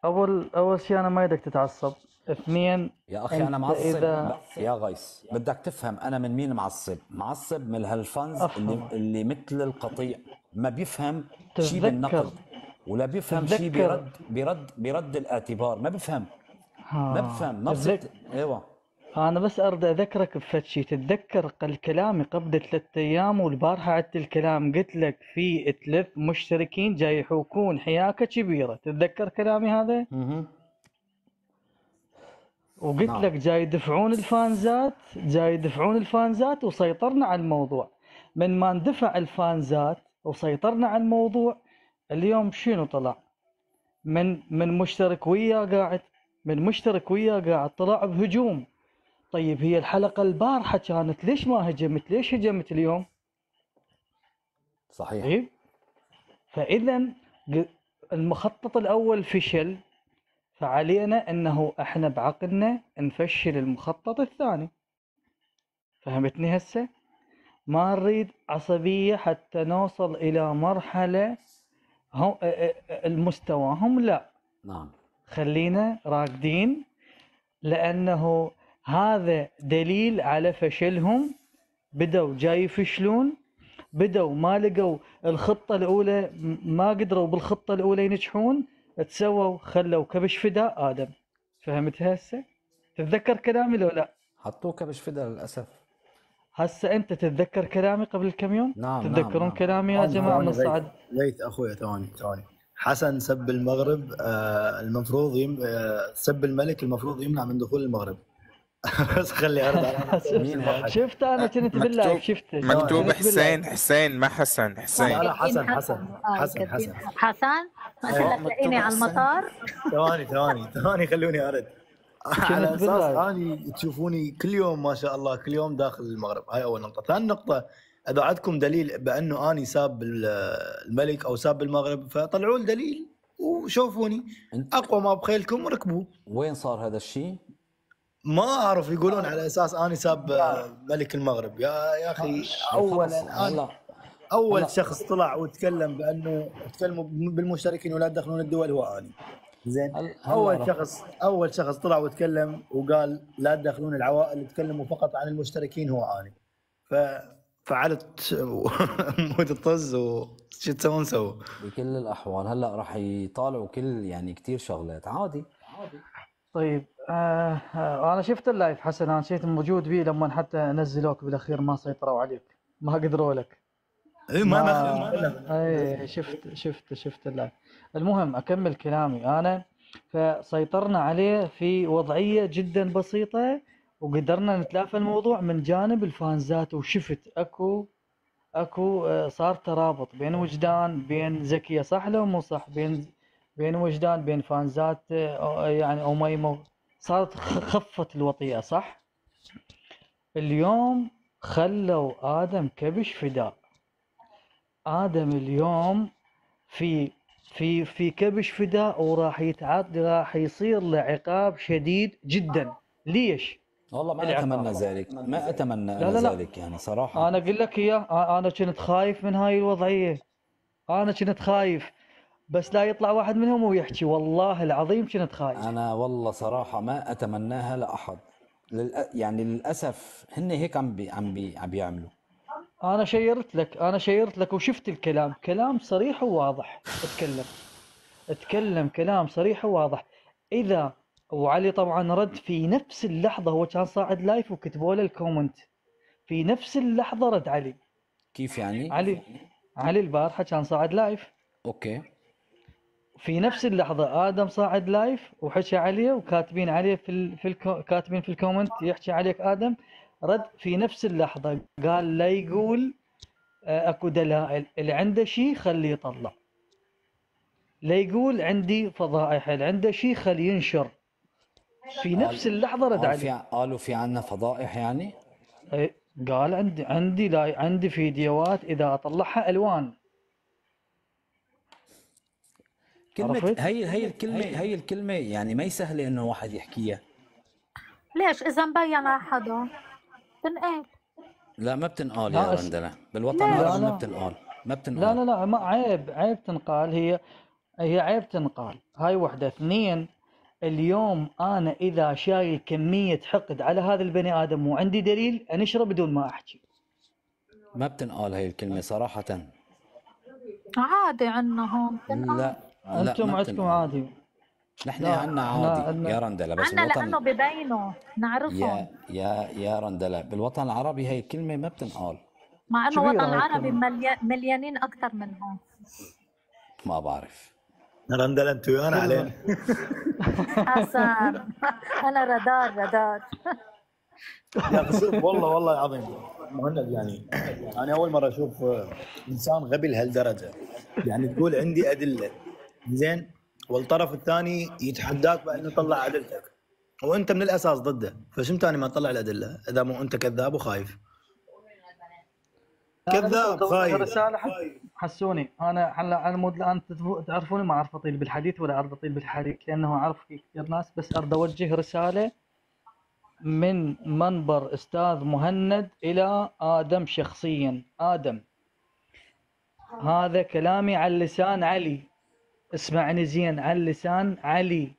اول اول شيء انا ما يدك تتعصب اثنين يا اخي انا معصب إذا... يا غيث بدك تفهم انا من مين معصب معصب من هالفنز اللي, اللي مثل القطيع ما بيفهم شيء بالنقد ولا بيفهم شيء برد برد برد الاعتبار ما بفهم ما بفهم ما بفهم ايوه انا بس ارد اذكرك بفتشي تتذكر قل كلامي قبل ثلاثة ايام والبارحة عدت الكلام قلت لك في تلف مشتركين جاي يحوكون حياكة كبيرة تتذكر كلامي هذا وقلت نعم. لك جاي يدفعون الفانزات جاي يدفعون الفانزات وسيطرنا على الموضوع من ما اندفع الفانزات وسيطرنا على الموضوع اليوم شنو طلع من من مشترك وياه قاعد من مشترك وياه قاعد طلع بهجوم طيب هي الحلقة البارحة كانت ليش ما هجمت ليش هجمت اليوم صحيح طيب فإذا المخطط الأول فشل فعلينا أنه إحنا بعقلنا نفشل المخطط الثاني فهمتني هسه ما نريد عصبية حتى نوصل إلى مرحلة هم المستوى هم لا نعم خلينا راقدين لأنه هذا دليل على فشلهم بدوا جاي يفشلون بدوا ما لقوا الخطة الأولى ما قدروا بالخطة الأولى ينجحون تسووا خلوا كبش فداء آدم فهمتها هسه؟ تتذكر كلامي لو لا؟ حطوه كبش فداء للأسف هسه أنت تتذكر كلامي قبل كم يوم؟ نعم, نعم، تتذكرون نعم. كلامي يا جماعة من الصعد؟ ليت أخوي ثواني ثواني حسن سب المغرب آه، المفروض يم... آه، سب الملك المفروض يمنع من دخول المغرب <laughs> بس خلي ارضى <laughs> شفت انا كنت بالله شفت مكتوب حسين حسين ما حسن حسين لا حسن حسن حسن آه، حسن حسن مثلا تلاقيني على المطار ثواني ثواني ثواني خلوني ارد على اساس اني تشوفوني كل يوم ما شاء الله كل يوم داخل المغرب هاي اول نقطه ثاني نقطه اذا عندكم دليل بانه اني ساب الملك او ساب المغرب فطلعوا لي دليل وشوفوني اقوى ما بخيلكم وركبوا وين صار هذا الشيء؟ ما اعرف يقولون آه. على اساس اني ساب آه. ملك المغرب يا يا اخي اولا الله اول شخص طلع وتكلم بانه تكلموا بالمشتركين ولا تدخلون الدول هو اني زين اول شخص اول شخص طلع وتكلم وقال لا تدخلون العوائل تكلموا فقط عن المشتركين هو اني فعلت <laughs> موت الطز وش تسوون سووا بكل الاحوال هلا راح يطالعوا كل يعني كثير شغلات عادي عادي طيب آه انا شفت اللايف حسن انا شفت موجود بيه لما حتى نزلوك بالاخير ما سيطروا عليك ما قدروا لك اي ما, ما, ما اي شفت شفت شفت اللايف المهم اكمل كلامي انا فسيطرنا عليه في وضعيه جدا بسيطه وقدرنا نتلافى الموضوع من جانب الفانزات وشفت اكو اكو صار ترابط بين وجدان بين زكيه صح لو مو صح بين بين وجدان بين فانزات يعني اميمه صارت خفت الوطيئة صح اليوم خلوا آدم كبش فداء آدم اليوم في في في كبش فداء وراح يتعدي راح يصير له عقاب شديد جدا ليش؟ والله ما اتمنى ذلك ما اتمنى لا لا لا. ذلك يعني صراحه انا اقول لك اياه انا كنت خايف من هاي الوضعيه انا كنت خايف بس لا يطلع واحد منهم ويحكي والله العظيم كنت خايف انا والله صراحه ما اتمناها لاحد يعني للاسف هن هيك عم بي... عم بي... عم بيعملوا انا شيرت لك انا شيرت لك وشفت الكلام كلام صريح وواضح اتكلم اتكلم كلام صريح وواضح اذا وعلي طبعا رد في نفس اللحظه هو كان صاعد لايف وكتبوا له الكومنت في نفس اللحظه رد علي كيف يعني علي علي البارحه كان صاعد لايف اوكي في نفس اللحظه ادم صاعد لايف وحكى عليه وكاتبين عليه في في كاتبين في الكومنت يحكي عليك ادم رد في نفس اللحظه قال لا يقول آه، اكو دلائل اللي عنده شيء خليه يطلع لا يقول عندي فضائح اللي عنده شيء خليه ينشر في نفس اللحظه رد عليه قالوا في عنا فضائح يعني إيه، قال عندي عندي لا عندي فيديوهات اذا اطلعها الوان كلمة عرفت؟ هي هي الكلمة هي الكلمة يعني ما سهلة انه واحد يحكيها ليش اذا مبين على حدا تنقال لا ما بتنقال يا رندلة بالوطن العربي ما بتنقال ما بتنقال لا لا لا ما عيب عيب تنقال هي هي عيب تنقال هاي وحدة اثنين اليوم انا اذا شايل كمية حقد على هذا البني ادم وعندي دليل انشره بدون ما احكي ما بتنقال هي الكلمة صراحة عادي عنا هون لا آه، انتم عندكم عادي نحن عندنا عادي يا رندلة بس عندنا الوطن لأنه ببينوا نعرفهم يا يا يا رندلة بالوطن العربي هي الكلمة ما بتنقال مع انه الوطن العربي مليانين اكثر من هون ما بعرف رندلة انت ويانا علينا حسن <laughs> انا رادار رادار لا بس والله والله العظيم مهند يعني انا اول مره اشوف انسان غبي لهالدرجه يعني تقول عندي ادله زين والطرف الثاني يتحداك بانه يطلع ادلتك وانت من الاساس ضده فشم ثاني ما تطلع الادله اذا مو انت كذاب وخايف كذاب خايف رساله حسوني انا على مود الان تعرفوني ما اعرف اطيل بالحديث ولا اعرف اطيل بالحديث لانه اعرف في كثير ناس بس اريد اوجه رساله من منبر استاذ مهند الى ادم شخصيا ادم هذا كلامي على لسان علي اسمعني زين على اللسان علي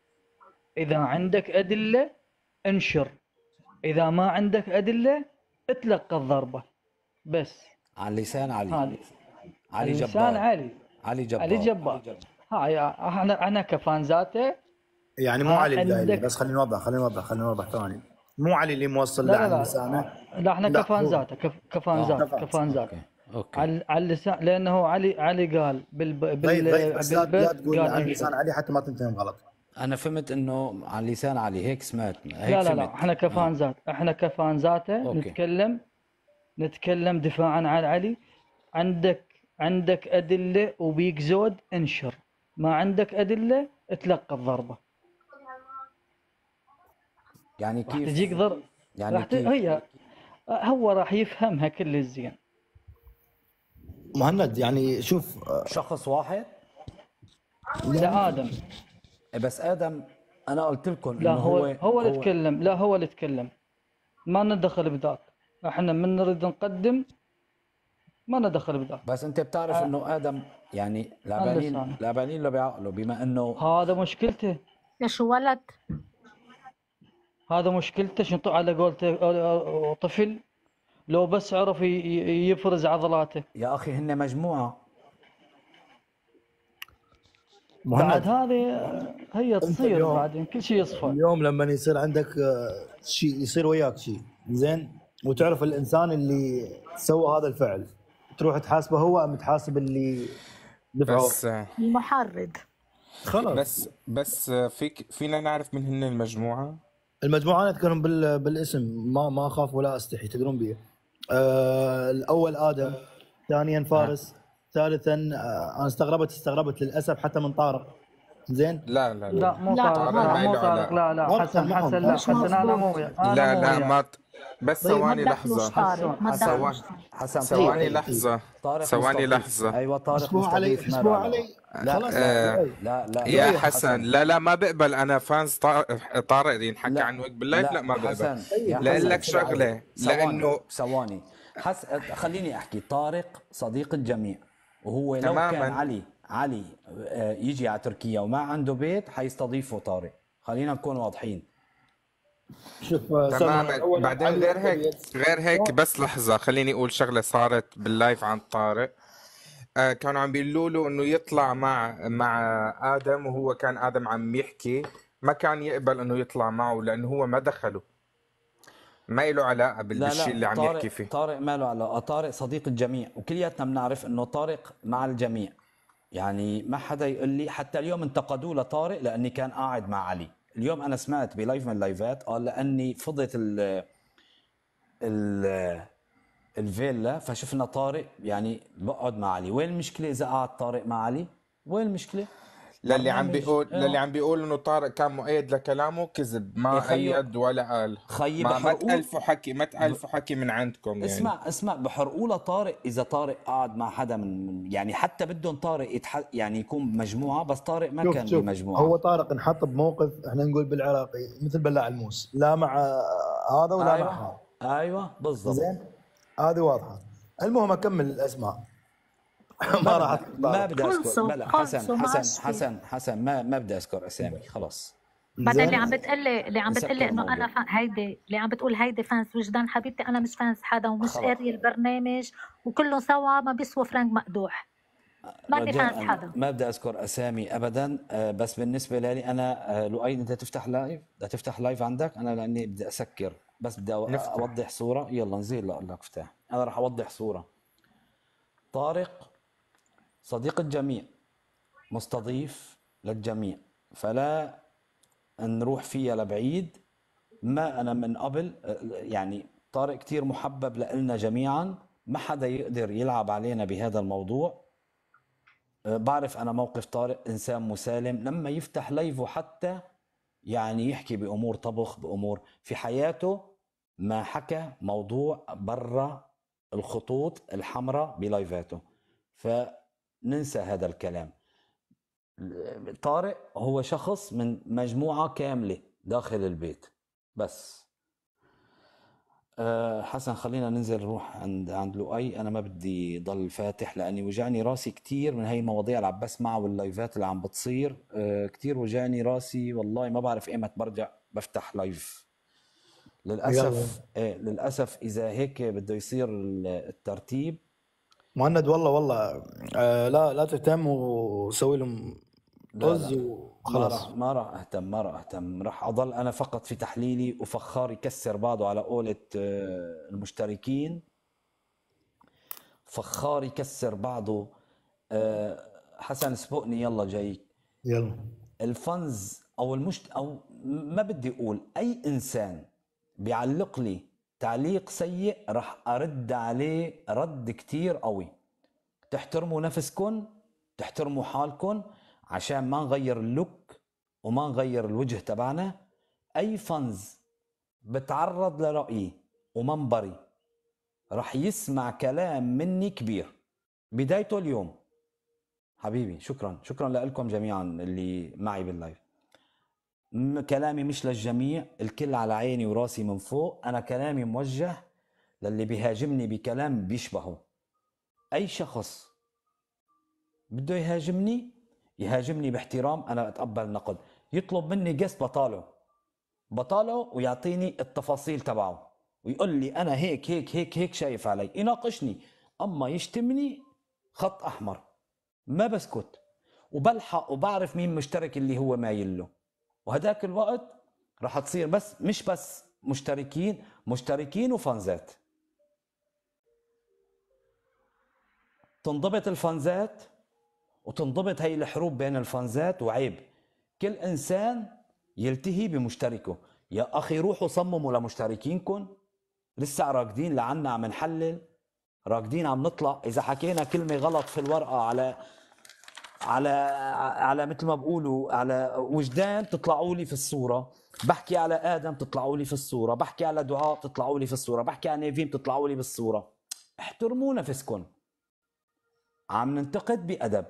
إذا عندك أدلة انشر إذا ما عندك أدلة اتلقى الضربة بس على لسان علي علي, علي جبار لسان علي علي جبار علي جبار, ها هاي انا كفان ذاته يعني مو علي عندك... بس خلينا نوضح خلينا نوضح خلينا نوضح ثاني مو علي اللي موصل لا لا لا, لا احنا كفان آه. ذاته كفان ذاته كفان ذاته اوكي على على اللسان لانه علي علي قال بال طيب، بال طيب لا تقول على لسان علي حتى ما تنتهم غلط انا فهمت انه على لسان علي هيك سمعت هيك لا لا لا احنا كفانزات آه. احنا كفانزاته نتكلم نتكلم دفاعا عن علي عندك عندك ادله وبيك زود انشر ما عندك ادله اتلقى الضربه يعني كيف تجيك ضرب يعني راح ت... هي هو راح يفهمها كل الزين مهند يعني شوف شخص واحد لا ادم إيه، بس ادم انا قلت لكم لا هو هو, هو اللي تكلم لا هو اللي تكلم ما ندخل بذاك احنا من نريد نقدم ما ندخل بذاك بس انت بتعرف آه. انه ادم يعني لا بالين له بعقله بما انه هذا مشكلته يا شو ولد هذا مشكلته شنطو على قولته آه، آه، طفل لو بس عرف يفرز عضلاته يا اخي هن مجموعه مهند. بعد هذه هي تصير بعدين كل شيء يصفى اليوم لما يصير عندك شيء يصير وياك شيء زين وتعرف الانسان اللي سوى هذا الفعل تروح تحاسبه هو ام تحاسب اللي دفعه بس آه، المحرض خلاص بس بس آه، فيك فينا نعرف من هن المجموعه المجموعه انا اذكرهم بالاسم ما ما اخاف ولا استحي تدرون بيه آه، الاول ادم ثانيا نعم. فارس ثالثا آه، انا استغربت استغربت للاسف حتى من طارق زين لا لا لا مو طارق لا مو طارق لا لا حسن حسن لا حسن انا مو لا لا ما بس طيب، ثواني لحظة حسن حسن ثواني طيب. لحظة ثواني لحظة ايوه طارق مستضيفنا علي آه، لا لا, لا يا حسن, حسن لا لا ما بقبل انا فانز طارق ينحكى عن ويك باللايف لا, لا ما بقبل لا لاقول لك شغله لانه ثواني حس... خليني احكي طارق صديق الجميع وهو لو تماماً. كان علي علي آه، يجي على تركيا وما عنده بيت حيستضيفه طارق خلينا نكون واضحين شوف آه، تماما بعدين غير هيك غير هيك بس لحظه خليني اقول شغله صارت باللايف عن طارق آه، كانوا عم بيقولوا له انه يطلع مع مع ادم وهو كان ادم عم يحكي ما كان يقبل انه يطلع معه لانه هو ما دخله ما له علاقه بالشيء اللي عم يحكي فيه طارق ما له علاقه طارق صديق الجميع وكلياتنا بنعرف انه طارق مع الجميع يعني ما حدا يقول لي حتى اليوم انتقدوه لطارق لاني كان قاعد مع علي اليوم انا سمعت بلايف من اللايفات قال لاني فضت ال ال الفيلا فشفنا طارق يعني بقعد مع علي وين المشكله اذا قعد طارق مع علي وين المشكله للي عم بيقول إيه. للي آه. عم بيقول انه طارق كان مؤيد لكلامه كذب ما ايد إيه، ولا قال خيي ما, ما تالفوا حكي ما تالفوا حكي من عندكم يعني. اسمع اسمع بحرقوا طارق اذا طارق قعد مع حدا من يعني حتى بدهم طارق يتح... يعني يكون بمجموعه بس طارق ما شوف كان شوف. بمجموعه هو طارق انحط بموقف احنا نقول بالعراقي مثل بلاع الموس لا مع هذا ولا أيوة. مع هذا ايوه بالضبط زين هذه واضحه المهم اكمل الاسماء <laughs> ما راح ما بدي اذكر لا حسن حسن حسن حسن ما ما بدي اذكر اسامي خلاص بعدين اللي عم بتقلي اللي عم بتقلي انه انا هيدي اللي عم بتقول هيدي فانس وجدان حبيبتي انا مش فانس حدا ومش قاريه البرنامج وكله سوا ما بيسوى فرانك مقدوح ما بدي اذكر اسامي ابدا آه، بس بالنسبه لي انا آه، لؤي انت تفتح لايف بدك تفتح لايف عندك انا لاني بدي اسكر بس بدي آه، اوضح صوره يلا نزيل لك افتح انا راح اوضح صوره طارق صديق الجميع مستضيف للجميع فلا نروح فيها لبعيد ما انا من قبل يعني طارق كثير محبب لنا جميعا ما حدا يقدر يلعب علينا بهذا الموضوع أه، بعرف انا موقف طارق انسان مسالم لما يفتح ليفه حتى يعني يحكي بامور طبخ بامور في حياته ما حكى موضوع برا الخطوط الحمراء بلايفاته فننسى هذا الكلام طارق هو شخص من مجموعه كامله داخل البيت بس آه، حسن خلينا ننزل نروح عند عند لؤي انا ما بدي ضل فاتح لاني وجعني راسي كثير من هي المواضيع اللي عم بسمعها واللايفات اللي عم بتصير آه، كثير وجعني راسي والله ما بعرف ايمت برجع بفتح لايف للاسف إيه للاسف اذا هيك بده يصير الترتيب مهند والله والله آه لا لا تهتم وسوي لهم رز و... خلاص ما راح اهتم ما راح اهتم راح اضل انا فقط في تحليلي وفخار يكسر بعضه على قولة آه، المشتركين فخار يكسر بعضه آه، حسن سبقني يلا جاي يلا الفنز او المشت او ما بدي اقول اي انسان بيعلق لي تعليق سيء راح ارد عليه رد كتير قوي تحترموا نفسكم تحترموا حالكم عشان ما نغير اللوك وما نغير الوجه تبعنا اي فنز بتعرض لرايي ومنبري رح يسمع كلام مني كبير بدايته اليوم حبيبي شكرا شكرا لكم جميعا اللي معي باللايف كلامي مش للجميع الكل على عيني وراسي من فوق انا كلامي موجه للي بيهاجمني بكلام بيشبهه اي شخص بده يهاجمني يهاجمني باحترام انا اتقبل النقد يطلب مني قسط بطاله بطاله ويعطيني التفاصيل تبعه ويقول لي انا هيك هيك هيك هيك شايف علي يناقشني اما يشتمني خط احمر ما بسكت وبلحق وبعرف مين مشترك اللي هو مايل له وهداك الوقت رح تصير بس مش بس مشتركين مشتركين وفانزات تنضبط الفانزات وتنضبط هي الحروب بين الفانزات وعيب كل انسان يلتهي بمشتركه يا اخي روحوا صمموا لمشتركينكم لسه راكدين لعنا عم نحلل راكدين عم نطلع اذا حكينا كلمه غلط في الورقه على على على مثل ما بقولوا على وجدان تطلعوا لي في الصوره بحكي على ادم تطلعوا لي في الصوره بحكي على دعاء تطلعوا لي في الصوره بحكي على نيفيم تطلعوا لي بالصوره احترموا نفسكم عم ننتقد بادب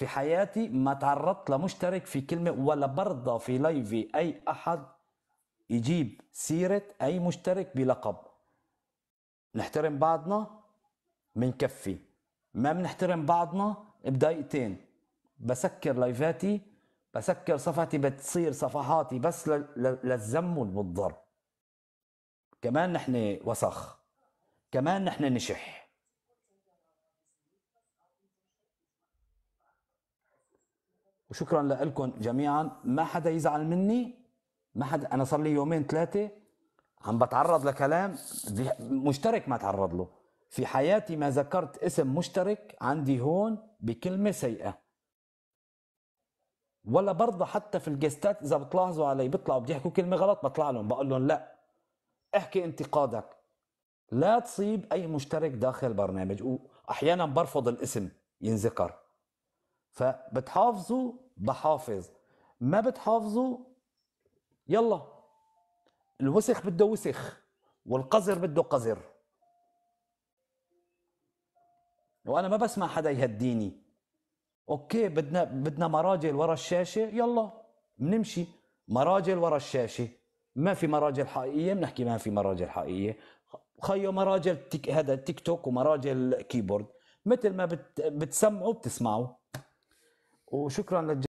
في حياتي ما تعرضت لمشترك في كلمة ولا برضى في لايفي أي أحد يجيب سيرة أي مشترك بلقب نحترم بعضنا منكفي ما بنحترم بعضنا بدقيقتين بسكر لايفاتي بسكر صفحتي بتصير صفحاتي بس للذم والضرب كمان نحن وسخ كمان نحن نشح وشكرا لكم جميعا ما حدا يزعل مني ما حدا انا صار لي يومين ثلاثه عم بتعرض لكلام مشترك ما تعرض له في حياتي ما ذكرت اسم مشترك عندي هون بكلمه سيئه ولا برضى حتى في الجستات اذا بتلاحظوا علي بيطلعوا بيحكوا يحكوا كلمه غلط بطلع لهم بقول لهم لا احكي انتقادك لا تصيب اي مشترك داخل برنامج واحيانا برفض الاسم ينذكر فبتحافظوا بحافظ ما بتحافظوا يلا الوسخ بده وسخ والقذر بده قذر وانا ما بسمع حدا يهديني اوكي بدنا بدنا مراجل ورا الشاشه يلا بنمشي مراجل ورا الشاشه ما في مراجل حقيقيه بنحكي ما في مراجل حقيقيه خيو مراجل تيك هذا تيك توك ومراجل كيبورد مثل ما بت... بتسمعوا بتسمعوا وشكرا للجميع